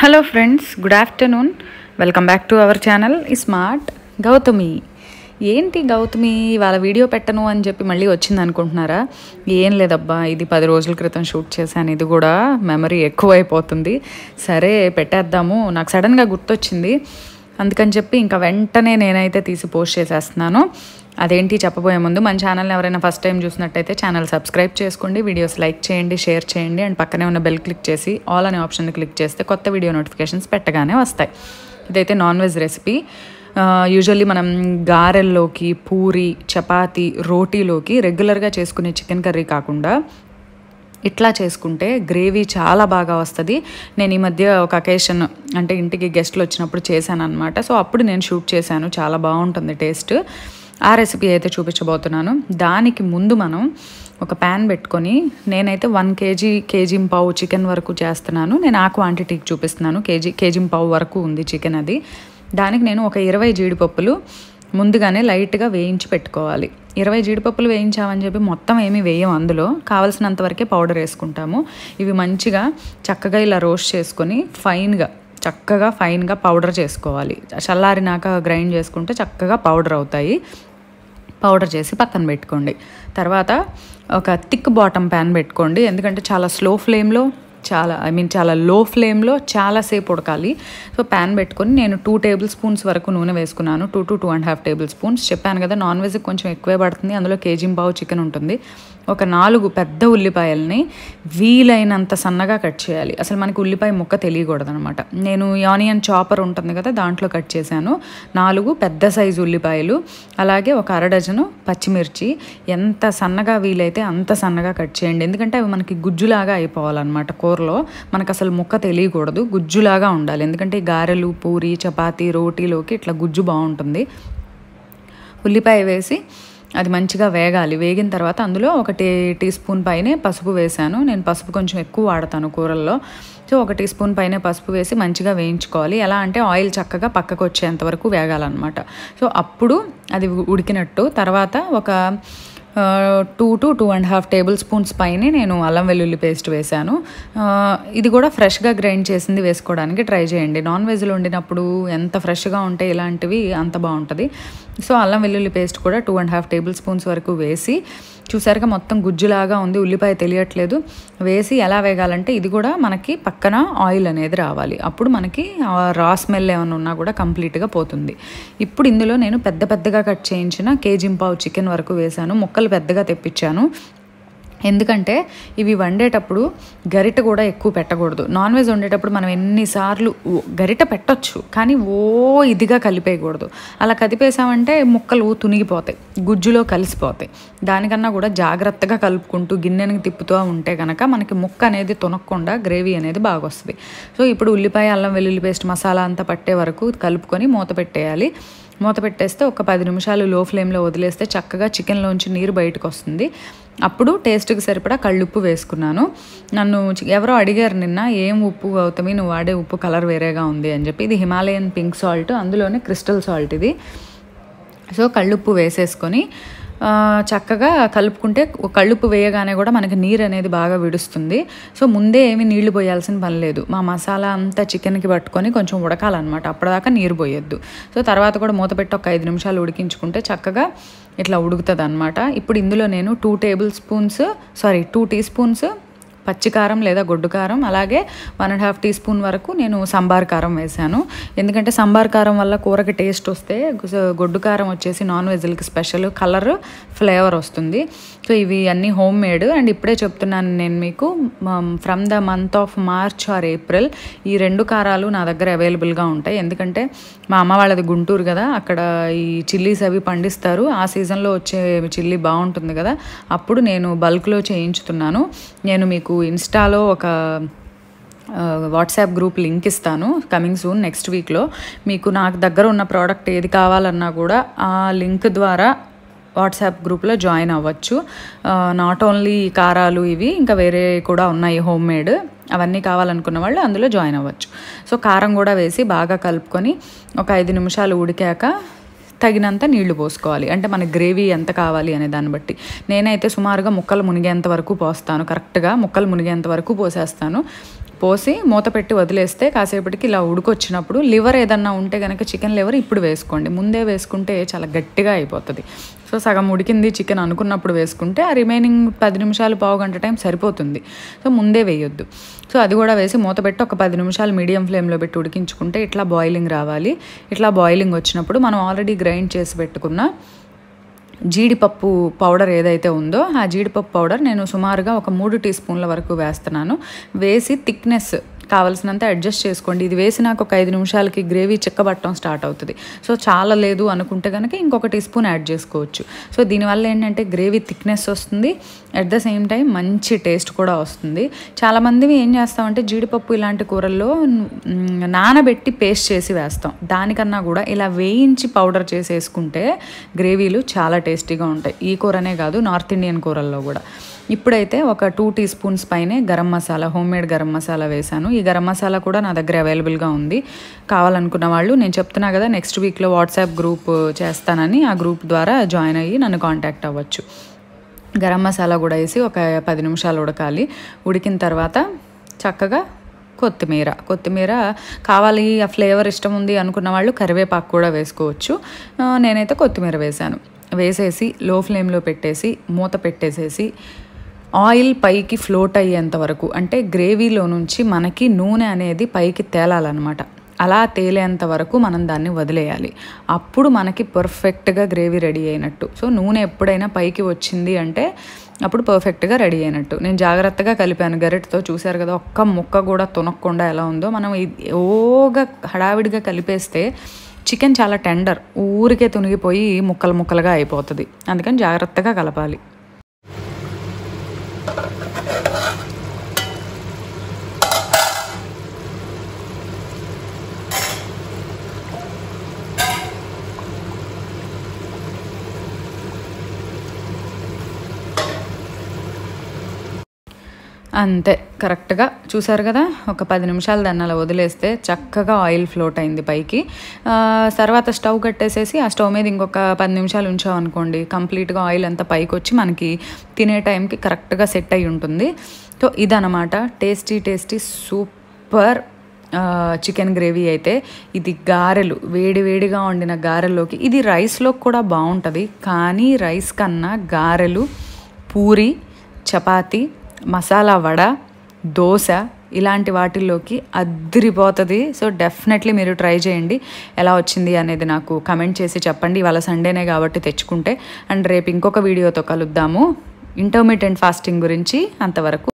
hello friends good afternoon welcome back to our channel smart Gautami ఏంటి గౌతమి వాళ్ళ video పెట్టను అని చెప్పి మళ్ళీ వచ్చింది అనుకుంటున్నారా ఏం లేదబ్బా ఇది పది రోజుల క్రితం షూట్ చేశాను ఇది కూడా మెమరీ ఎక్కువ అయిపోతుంది సరే పెట్టేద్దాము నాకు సడన్గా గుర్తొచ్చింది అందుకని చెప్పి ఇంకా వెంటనే నేనైతే తీసి పోస్ట్ చేసేస్తున్నాను అదేంటి చెప్పబోయే ముందు మన ఛానల్ని ఎవరైనా ఫస్ట్ టైం చూసినట్టయితే ఛానల్ సబ్స్క్రైబ్ చేసుకోండి వీడియోస్ లైక్ చేయండి షేర్ చేయండి అండ్ పక్కనే ఉన్న బెల్ క్లిక్ చేసి ఆల్ అనే ఆప్షన్ని క్లిక్ చేస్తే కొత్త వీడియో నోటిఫికేషన్స్ పెట్టగానే వస్తాయి ఇదైతే నాన్ వెజ్ రెసిపీ యూజువల్లీ మనం గారెల్లోకి పూరి చపాతి రోటీలోకి రెగ్యులర్గా చేసుకునే చికెన్ కర్రీ కాకుండా ఇట్లా చేసుకుంటే గ్రేవీ చాలా బాగా వస్తుంది నేను ఈ మధ్య ఒక అకేషన్ అంటే ఇంటికి గెస్ట్లు వచ్చినప్పుడు చేశాను అనమాట సో అప్పుడు నేను షూట్ చేశాను చాలా బాగుంటుంది టేస్ట్ ఆ రెసిపీ అయితే చూపించబోతున్నాను దానికి ముందు మనం ఒక ప్యాన్ పెట్టుకొని నేనైతే వన్ కేజీ కేజీ పావు చికెన్ వరకు చేస్తున్నాను నేను ఆ క్వాంటిటీకి చూపిస్తున్నాను కేజీ కేజీ పావు వరకు ఉంది చికెన్ అది దానికి నేను ఒక ఇరవై జీడిపప్పులు ముందుగానే లైట్గా వేయించి పెట్టుకోవాలి ఇరవై జీడిపప్పులు వేయించామని చెప్పి మొత్తం ఏమీ వేయం అందులో కావలసినంత వరకే పౌడర్ వేసుకుంటాము ఇవి మంచిగా చక్కగా ఇలా రోస్ట్ చేసుకొని ఫైన్గా చక్కగా ఫైన్గా పౌడర్ చేసుకోవాలి చల్లారినాక గ్రైండ్ చేసుకుంటే చక్కగా పౌడర్ అవుతాయి పౌడర్ చేసి పక్కన పెట్టుకోండి తర్వాత ఒక థిక్ బాటమ్ ప్యాన్ పెట్టుకోండి ఎందుకంటే చాలా స్లో ఫ్లేమ్లో చాలా ఐ మీన్ చాలా లో ఫ్లేమ్లో చాలాసేపు ఉడకాలి సో ప్యాన్ పెట్టుకొని నేను టూ టేబుల్ స్పూన్స్ వరకు నూనె వేసుకున్నాను two to two and half tablespoons చెప్పాను కదా నాన్ వెజ్ కొంచెం ఎక్కువే పడుతుంది అందులో కేజీ బావు చికెన్ ఉంటుంది ఒక నాలుగు పెద్ద ఉల్లిపాయల్ని వీలైనంత సన్నగా కట్ చేయాలి అసలు మనకి ఉల్లిపాయ ముక్క తెలియకూడదు అనమాట నేను ఆనియన్ చాపర్ ఉంటుంది కదా దాంట్లో కట్ చేశాను నాలుగు పెద్ద సైజు ఉల్లిపాయలు అలాగే ఒక అర డజను పచ్చిమిర్చి ఎంత సన్నగా వీలైతే అంత సన్నగా కట్ చేయండి ఎందుకంటే అవి మనకి గుజ్జులాగా అయిపోవాలన్నమాట కూరలో మనకు అసలు ముక్క తెలియకూడదు గుజ్జులాగా ఉండాలి ఎందుకంటే గారెలు పూరి చపాతి రోటీలోకి ఇట్లా గుజ్జు బాగుంటుంది ఉల్లిపాయ వేసి అది మంచిగా వేగాలి వేగిన తర్వాత అందులో ఒక టీ టీ స్పూన్ పైనే పసుపు వేశాను నేను పసుపు కొంచెం ఎక్కువ వాడతాను కూరల్లో సో ఒక టీ స్పూన్ పైన పసుపు వేసి మంచిగా వేయించుకోవాలి ఎలా అంటే ఆయిల్ చక్కగా పక్కకు వచ్చేంత వరకు వేగాలన్నమాట సో అప్పుడు అది ఉడికినట్టు తర్వాత ఒక two to two and half tablespoons పైనే నేను అల్లం వెల్లుల్లి పేస్ట్ వేశాను ఇది కూడా ఫ్రెష్గా గ్రైండ్ చేసింది వేసుకోవడానికి ట్రై చేయండి నాన్ వెజ్లో వండినప్పుడు ఎంత ఫ్రెష్గా ఉంటే ఇలాంటివి అంత బాగుంటుంది సో అల్లం వెల్లుల్లి పేస్ట్ కూడా two and half tablespoons వరకు వేసి చూసారుగా మొత్తం గుజ్జులాగా ఉంది ఉల్లిపాయ తెలియట్లేదు వేసి ఎలా వేగాలంటే ఇది కూడా మనకి పక్కన ఆయిల్ అనేది రావాలి అప్పుడు మనకి రా స్మెల్ ఏమైనా ఉన్నా కూడా కంప్లీట్గా పోతుంది ఇప్పుడు ఇందులో నేను పెద్ద పెద్దగా కట్ చేయించిన కేజీ పావు చికెన్ వరకు వేశాను ముక్కలు పెద్దగా తెప్పించాను ఎందుకంటే ఇవి వండేటప్పుడు గరిట కూడా ఎక్కువ పెట్టకూడదు నాన్ వెజ్ వండేటప్పుడు మనం ఎన్నిసార్లు గరిట పెట్టొచ్చు కానీ ఓ ఇదిగా కలిపేయకూడదు అలా కలిపేసామంటే ముక్కలు తునిగిపోతాయి గుజ్జులో కలిసిపోతాయి దానికన్నా కూడా జాగ్రత్తగా కలుపుకుంటూ గిన్నెనికి తిప్పుతూ ఉంటే కనుక మనకి ముక్క అనేది తునక్కుండా గ్రేవీ అనేది బాగా వస్తుంది సో ఇప్పుడు ఉల్లిపాయ అల్లం వెల్లుల్లి పేస్ట్ మసాలా అంతా పట్టే వరకు కలుపుకొని మూత పెట్టేయాలి మూత పెట్టేస్తే ఒక పది నిమిషాలు లో ఫ్లేమ్లో వదిలేస్తే చక్కగా చికెన్లోంచి నీరు బయటకు వస్తుంది అప్పుడు టేస్ట్కి సరిపడా కళ్ళుప్పు వేసుకున్నాను నన్ను ఎవరో అడిగారు నిన్న ఏం ఉప్పు అవుతామి నువ్వు వాడే ఉప్పు కలర్ వేరేగా ఉంది అని చెప్పి ఇది హిమాలయన్ పింక్ సాల్ట్ అందులోనే క్రిస్టల్ సాల్ట్ ఇది సో కళ్ళుప్పు వేసేసుకొని చక్కగా కలుపుకుంటే కలుపు వేయగానే కూడా మనకి నీరు అనేది బాగా విడుస్తుంది సో ముందే ఏమి నీళ్లు పోయాల్సిన పని లేదు మా మసాలా అంతా చికెన్కి పట్టుకొని కొంచెం ఉడకాలన్నమాట అప్పటిదాకా నీరు పోయొద్దు సో తర్వాత కూడా మూత పెట్టి ఒక ఐదు నిమిషాలు ఉడికించుకుంటే చక్కగా ఇట్లా ఉడుకుతుంది అనమాట ఇప్పుడు ఇందులో నేను two tablespoons sorry two teaspoons పచ్చికారం లేదా గొడ్డు కారం అలాగే one and half teaspoon వరకు నేను సంబార్ కారం వేశాను ఎందుకంటే సంబార్ కారం వల్ల కూరకి టేస్ట్ వస్తే గొడ్డు కారం వచ్చేసి నాన్ వెజ్లకి స్పెషల్ కలర్ ఫ్లేవర్ వస్తుంది సో ఇవి అన్నీ హోమ్ మేడ్ అండ్ ఇప్పుడే చెప్తున్నాను నేను మీకు from the month of March or April ఈ రెండు కారాలు నా దగ్గర అవైలబుల్గా ఉంటాయి ఎందుకంటే మా అమ్మ వాళ్ళది గుంటూరు కదా అక్కడ ఈ చిల్లీస్ అవి పండిస్తారు ఆ సీజన్లో వచ్చే చిల్లీ బాగుంటుంది కదా అప్పుడు నేను బల్క్లో చేయించుతున్నాను నేను మీకు మీకు ఇన్స్టాలో ఒక వాట్సాప్ గ్రూప్ లింక్ ఇస్తాను కమింగ్ సూన్ నెక్స్ట్ వీక్లో మీకు నాకు దగ్గర ఉన్న ప్రోడక్ట్ ఏది కావాలన్నా కూడా ఆ లింక్ ద్వారా వాట్సాప్ గ్రూప్లో జాయిన్ అవ్వచ్చు నాట్ ఓన్లీ కారాలు ఇవి ఇంకా వేరే కూడా ఉన్నాయి హోమ్ మేడ్ అవన్నీ కావాలనుకున్న వాళ్ళు అందులో జాయిన్ అవ్వచ్చు సో కారం కూడా వేసి బాగా కలుపుకొని ఒక ఐదు నిమిషాలు ఉడికాక తగినంత నీళ్లు పోసుకోవాలి అంటే మన గ్రేవీ ఎంత కావాలి అనే దాన్ని బట్టి నేనైతే సుమారుగా ముక్కలు మునిగేంత వరకు పోస్తాను కరెక్ట్గా ముక్కలు మునిగేంత వరకు పోసేస్తాను పోసి మూత పెట్టి వదిలేస్తే కాసేపటికి ఇలా ఉడుకొచ్చినప్పుడు లివర్ ఏదన్నా ఉంటే కనుక చికెన్ లివర్ ఇప్పుడు వేసుకోండి ముందే వేసుకుంటే చాలా గట్టిగా అయిపోతుంది సో సగం ఉడికింది చికెన్ అనుకున్నప్పుడు వేసుకుంటే ఆ రిమైనింగ్ పది నిమిషాలు పావు గంట టైం సరిపోతుంది సో ముందే వేయొద్దు సో అది కూడా వేసి మూత పెట్టి ఒక పది నిమిషాలు మీడియం ఫ్లేమ్లో పెట్టి ఉడికించుకుంటే ఇట్లా బాయిలింగ్ రావాలి ఇట్లా బాయిలింగ్ వచ్చినప్పుడు మనం ఆల్రెడీ గ్రైండ్ చేసి పెట్టుకున్న జీడిపప్పు పౌడర్ ఏదైతే ఉందో ఆ జీడిపప్పు పౌడర్ నేను సుమారుగా ఒక మూడు టీ స్పూన్ల వరకు వేస్తున్నాను వేసి థిక్నెస్ కావాల్సినంత అడ్జస్ట్ చేసుకోండి ఇది వేసినాక ఒక ఐదు నిమిషాలకి గ్రేవీ చిక్కబట్టడం స్టార్ట్ అవుతుంది సో చాలా లేదు అనుకుంటే కనుక ఇంకొక టీ స్పూన్ యాడ్ చేసుకోవచ్చు సో దీనివల్ల ఏంటంటే గ్రేవీ థిక్నెస్ వస్తుంది అట్ ద సేమ్ టైం మంచి టేస్ట్ కూడా వస్తుంది చాలామంది ఏం చేస్తామంటే జీడిపప్పు ఇలాంటి కూరల్లో నానబెట్టి పేస్ట్ చేసి వేస్తాం దానికన్నా కూడా ఇలా వేయించి పౌడర్ చేసి వేసుకుంటే గ్రేవీలు చాలా టేస్టీగా ఉంటాయి ఈ కూరనే కాదు నార్త్ ఇండియన్ కూరల్లో కూడా ఇప్పుడైతే ఒక టూ టీ స్పూన్స్ పైనే గరం మసాలా హోమ్ మేడ్ గరం మసాలా వేశాను ఈ గరం మసాలా కూడా నా దగ్గర అవైలబుల్గా ఉంది కావాలనుకున్న వాళ్ళు నేను చెప్తున్నా కదా నెక్స్ట్ వీక్లో వాట్సాప్ గ్రూప్ చేస్తానని ఆ గ్రూప్ ద్వారా జాయిన్ అయ్యి నన్ను కాంటాక్ట్ అవ్వచ్చు గరం మసాలా కూడా వేసి ఒక పది నిమిషాలు ఉడకాలి ఉడికిన తర్వాత చక్కగా కొత్తిమీర కొత్తిమీర కావాలి ఆ ఫ్లేవర్ ఇష్టం ఉంది అనుకున్న వాళ్ళు కరివేపాకు కూడా వేసుకోవచ్చు నేనైతే కొత్తిమీర వేశాను వేసేసి లో ఫ్లేమ్లో పెట్టేసి మూత పెట్టేసేసి ఆయిల్ పైకి ఫ్లోట్ అయ్యేంత వరకు అంటే గ్రేవీలో నుంచి మనకి నూనె అనేది పైకి తేలాలన్నమాట అలా తేలేంత వరకు మనం దాన్ని వదిలేయాలి అప్పుడు మనకి పర్ఫెక్ట్గా గ్రేవీ రెడీ అయినట్టు సో నూనె ఎప్పుడైనా పైకి వచ్చింది అంటే అప్పుడు పర్ఫెక్ట్గా రెడీ అయినట్టు నేను జాగ్రత్తగా కలిపాను గరిటతో చూశారు కదా ఒక్క ముక్క కూడా తునక్కుండా ఎలా ఉందో మనం ఓగా హడావిడిగా కలిపేస్తే చికెన్ చాలా టెండర్ ఊరికే తునిగిపోయి ముక్కలు ముక్కలుగా అయిపోతుంది అందుకని జాగ్రత్తగా కలపాలి అంతే కరెక్ట్గా చూసారు కదా ఒక పది నిమిషాలు దాన్ని అలా వదిలేస్తే చక్కగా ఆయిల్ ఫ్లోట్ అయింది పైకి తర్వాత స్టవ్ కట్టేసేసి ఆ స్టవ్ మీద ఇంకొక పది నిమిషాలు ఉంచామనుకోండి కంప్లీట్గా ఆయిల్ అంతా పైకి వచ్చి మనకి తినే టైంకి కరెక్ట్గా సెట్ అయి ఉంటుంది సో ఇదనమాట tasty tasty super chicken gravy అయితే ఇది గారెలు వేడి వేడిగా వండిన గారెలోకి ఇది రైస్లో కూడా బాగుంటుంది కానీ రైస్ కన్నా గారెలు పూరి చపాతీ మసాలా వడ దోశ ఇలాంటి వాటిల్లోకి అద్దరిపోతుంది సో డెఫినెట్లీ మీరు ట్రై చేయండి ఎలా వచ్చింది అనేది నాకు కమెంట్ చేసి చెప్పండి ఇవాళ సండేనే కాబట్టి తెచ్చుకుంటే అండ్ రేపు ఇంకొక వీడియోతో కలుద్దాము ఇంటర్మీడియంట్ ఫాస్టింగ్ గురించి అంతవరకు